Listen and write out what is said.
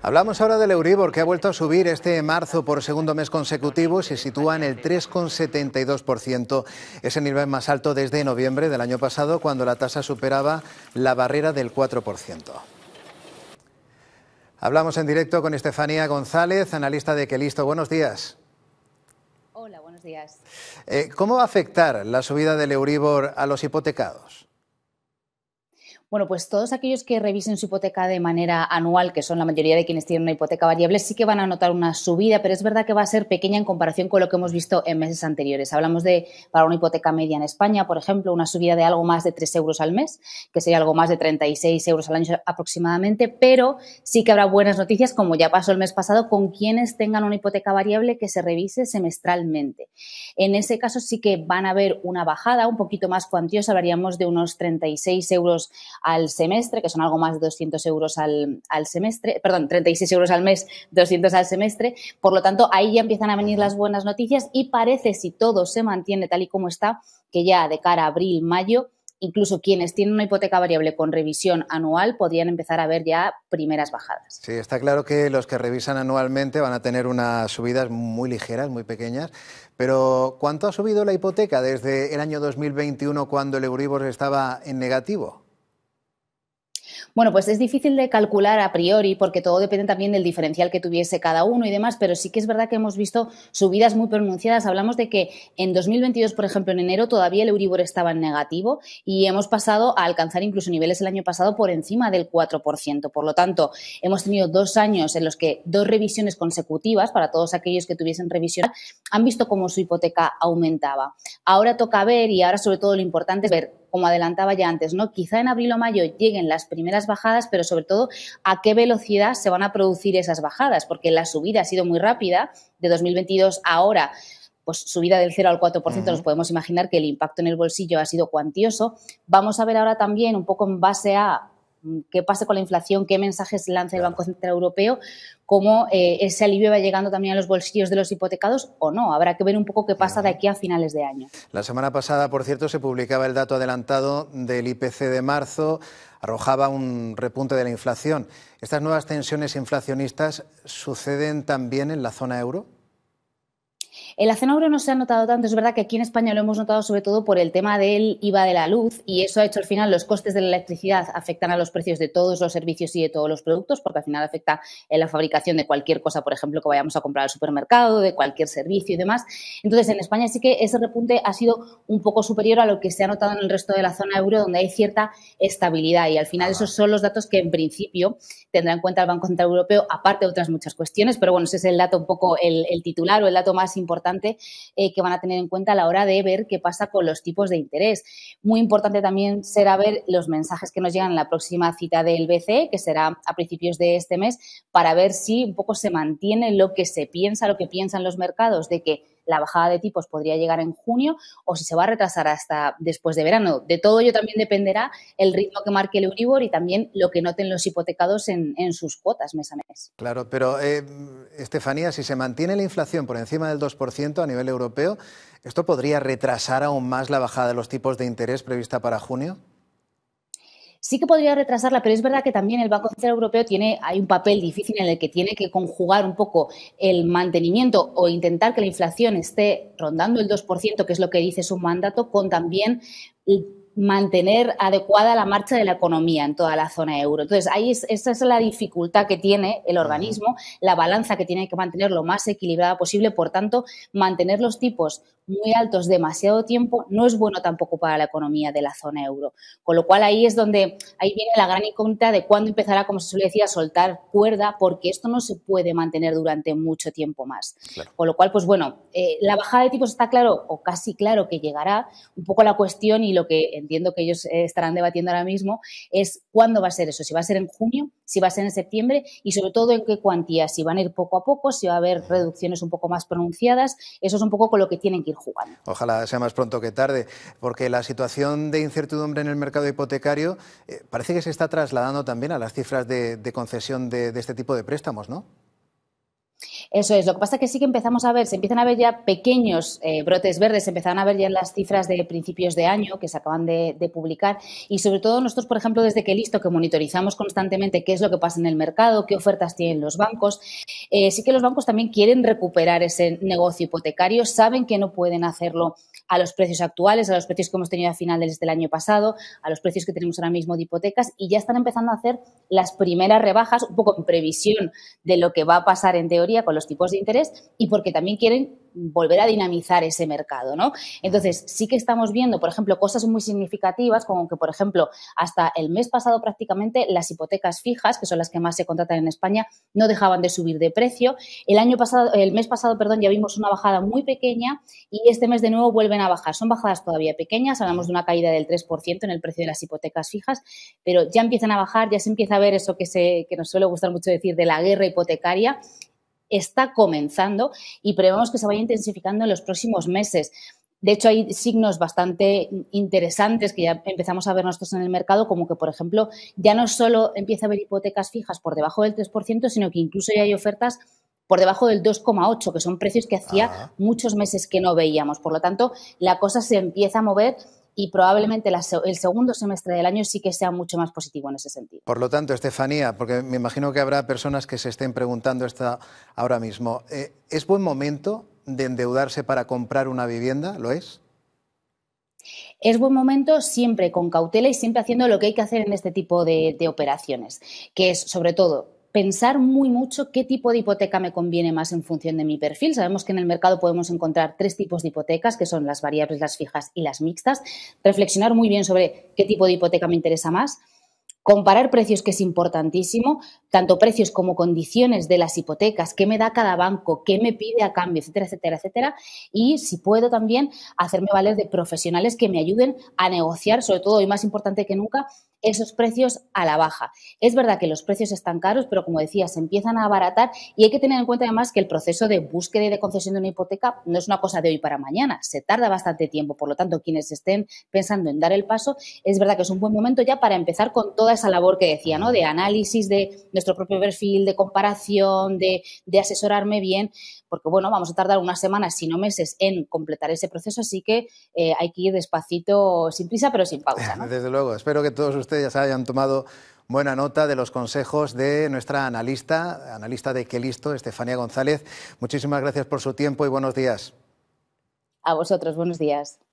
Hablamos ahora del Euribor, que ha vuelto a subir este marzo por segundo mes consecutivo y se sitúa en el 3,72%. Es el nivel más alto desde noviembre del año pasado, cuando la tasa superaba la barrera del 4%. Hablamos en directo con Estefanía González, analista de Quelisto. Buenos días. Hola, buenos días. Eh, ¿Cómo va a afectar la subida del Euribor a los hipotecados? Bueno, pues todos aquellos que revisen su hipoteca de manera anual, que son la mayoría de quienes tienen una hipoteca variable, sí que van a notar una subida, pero es verdad que va a ser pequeña en comparación con lo que hemos visto en meses anteriores. Hablamos de, para una hipoteca media en España, por ejemplo, una subida de algo más de 3 euros al mes, que sería algo más de 36 euros al año aproximadamente, pero sí que habrá buenas noticias, como ya pasó el mes pasado, con quienes tengan una hipoteca variable que se revise semestralmente. En ese caso sí que van a haber una bajada un poquito más cuantiosa, hablaríamos de unos 36 euros al semestre, que son algo más de 200 euros al, semestre, perdón, 36 euros al mes, 200 al semestre. Por lo tanto, ahí ya empiezan a venir las buenas noticias y parece, si todo se mantiene tal y como está, que ya de cara a abril, mayo, incluso quienes tienen una hipoteca variable con revisión anual podrían empezar a ver ya primeras bajadas. Sí, está claro que los que revisan anualmente van a tener unas subidas muy ligeras, muy pequeñas, pero ¿cuánto ha subido la hipoteca desde el año 2021 cuando el Euribor estaba en negativo? Bueno, pues es difícil de calcular a priori porque todo depende también del diferencial que tuviese cada uno y demás, pero sí que es verdad que hemos visto subidas muy pronunciadas. Hablamos de que en 2022, por ejemplo, en enero todavía el Euribor estaba en negativo y hemos pasado a alcanzar incluso niveles el año pasado por encima del 4%. Por lo tanto, hemos tenido dos años en los que dos revisiones consecutivas para todos aquellos que tuviesen revisión han visto cómo su hipoteca aumentaba. Ahora toca ver y ahora sobre todo lo importante es ver como adelantaba ya antes, ¿no? Quizá en abril o mayo lleguen las primeras bajadas, pero sobre todo a qué velocidad se van a producir esas bajadas, porque la subida ha sido muy rápida de 2022 a ahora pues subida del 0 al 4%, nos podemos imaginar que el impacto en el bolsillo ha sido cuantioso. Vamos a ver ahora también, un poco en base a qué pasa con la inflación, qué mensajes lanza el Banco Central Europeo, cómo eh, ese alivio va llegando también a los bolsillos de los hipotecados o no. Habrá que ver un poco qué pasa de aquí a finales de año. La semana pasada, por cierto, se publicaba el dato adelantado del IPC de marzo, arrojaba un repunte de la inflación. ¿Estas nuevas tensiones inflacionistas suceden también en la zona euro? El la zona euro no se ha notado tanto, es verdad que aquí en España lo hemos notado sobre todo por el tema del IVA de la luz y eso ha hecho al final los costes de la electricidad afectan a los precios de todos los servicios y de todos los productos porque al final afecta en la fabricación de cualquier cosa, por ejemplo, que vayamos a comprar al supermercado, de cualquier servicio y demás. Entonces, en España sí que ese repunte ha sido un poco superior a lo que se ha notado en el resto de la zona euro donde hay cierta estabilidad y al final esos son los datos que en principio tendrá en cuenta el Banco Central Europeo aparte de otras muchas cuestiones, pero bueno, ese es el dato un poco el titular o el dato más importante importante eh, que van a tener en cuenta a la hora de ver qué pasa con los tipos de interés. Muy importante también será ver los mensajes que nos llegan en la próxima cita del BCE, que será a principios de este mes, para ver si un poco se mantiene lo que se piensa, lo que piensan los mercados de que la bajada de tipos podría llegar en junio o si se va a retrasar hasta después de verano. De todo ello también dependerá el ritmo que marque el Euribor y también lo que noten los hipotecados en, sus cuotas mes a mes. Claro, pero eh, Estefanía, si se mantiene la inflación por encima del 2% a nivel europeo, ¿esto podría retrasar aún más la bajada de los tipos de interés prevista para junio? sí que podría retrasarla, pero es verdad que también el Banco Central Europeo tiene, hay un papel difícil en el que tiene que conjugar un poco el mantenimiento o intentar que la inflación esté rondando el 2%, que es lo que dice su mandato, con también mantener adecuada la marcha de la economía en toda la zona euro. Entonces, ahí es, esa es la dificultad que tiene el organismo, la balanza que tiene que mantener lo más equilibrada posible. Por tanto, mantener los tipos muy altos demasiado tiempo no es bueno tampoco para la economía de la zona euro. Con lo cual, ahí es donde ahí viene la gran incógnita de cuándo empezará, como se suele decir, a soltar cuerda, porque esto no se puede mantener durante mucho tiempo más. Con lo cual, pues bueno, eh, la bajada de tipos está claro, o casi claro que llegará. Un poco la cuestión y lo que entiendo que ellos eh, estarán debatiendo ahora mismo, es cuándo va a ser eso, si va a ser en junio, si va a ser en septiembre y sobre todo en qué cuantía, si van a ir poco a poco, si va a haber reducciones un poco más pronunciadas, eso es un poco con lo que tienen que ir jugando. Ojalá sea más pronto que tarde, porque la situación de incertidumbre en el mercado hipotecario eh, parece que se está trasladando también a las cifras de, concesión de este tipo de préstamos, ¿no? Eso es. Lo que pasa es que sí que empezamos a ver, se empiezan a ver ya pequeños eh, brotes verdes, se empezaron a ver ya en las cifras de principios de año que se acaban de, publicar. Y sobre todo nosotros, por ejemplo, desde que listo, que monitorizamos constantemente qué es lo que pasa en el mercado, qué ofertas tienen los bancos, eh, sí que los bancos también quieren recuperar ese negocio hipotecario, saben que no pueden hacerlo a los precios actuales, a los precios que hemos tenido a finales del año pasado, a los precios que tenemos ahora mismo de hipotecas y ya están empezando a hacer las primeras rebajas, un poco en previsión de lo que va a pasar en teoría los tipos de interés y porque también quieren volver a dinamizar ese mercado, ¿no? Entonces, sí que estamos viendo, por ejemplo, cosas muy significativas, como que, por ejemplo, hasta el mes pasado prácticamente las hipotecas fijas, que son las que más se contratan en España, no dejaban de subir de precio. El año pasado, el mes pasado, perdón, ya vimos una bajada muy pequeña y este mes de nuevo vuelven a bajar. Son bajadas todavía pequeñas, hablamos de una caída del 3% en el precio de las hipotecas fijas, pero ya empiezan a bajar, ya se empieza a ver eso que se que nos suele gustar mucho decir de la guerra hipotecaria está comenzando y prevemos que se vaya intensificando en los próximos meses. De hecho, hay signos bastante interesantes que ya empezamos a ver nosotros en el mercado, como que, por ejemplo, ya no solo empieza a haber hipotecas fijas por debajo del 3%, sino que incluso ya hay ofertas por debajo del 2,8, que son precios que hacía ah. muchos meses que no veíamos. Por lo tanto, la cosa se empieza a mover y probablemente el segundo semestre del año sí que sea mucho más positivo en ese sentido. Por lo tanto, Estefanía, porque me imagino que habrá personas que se estén preguntando esta ahora mismo, eh, ¿es buen momento de endeudarse para comprar una vivienda? ¿Lo es? Es buen momento siempre con cautela y siempre haciendo lo que hay que hacer en este tipo de operaciones, que es sobre todo pensar muy mucho qué tipo de hipoteca me conviene más en función de mi perfil. Sabemos que en el mercado podemos encontrar tres tipos de hipotecas, que son las variables, las fijas y las mixtas. Reflexionar muy bien sobre qué tipo de hipoteca me interesa más Comparar precios, que es importantísimo, tanto precios como condiciones de las hipotecas, qué me da cada banco, qué me pide a cambio, etcétera, etcétera, etcétera. Y si puedo también hacerme valer de profesionales que me ayuden a negociar, sobre todo y más importante que nunca, esos precios a la baja. Es verdad que los precios están caros, pero como decía, se empiezan a abaratar y hay que tener en cuenta además que el proceso de búsqueda y de concesión de una hipoteca no es una cosa de hoy para mañana, se tarda bastante tiempo. Por lo tanto, quienes estén pensando en dar el paso, es verdad que es un buen momento ya para empezar con todas esa labor que decía, ¿no? De análisis de nuestro propio perfil, de comparación, de, asesorarme bien, porque bueno, vamos a tardar unas semanas, si no meses, en completar ese proceso, así que eh, hay que ir despacito, sin prisa, pero sin pausa. Desde luego, espero que todos ustedes hayan tomado buena nota de los consejos de nuestra analista, analista de Qué Listo, Estefanía González. Muchísimas gracias por su tiempo y buenos días. A vosotros, buenos días.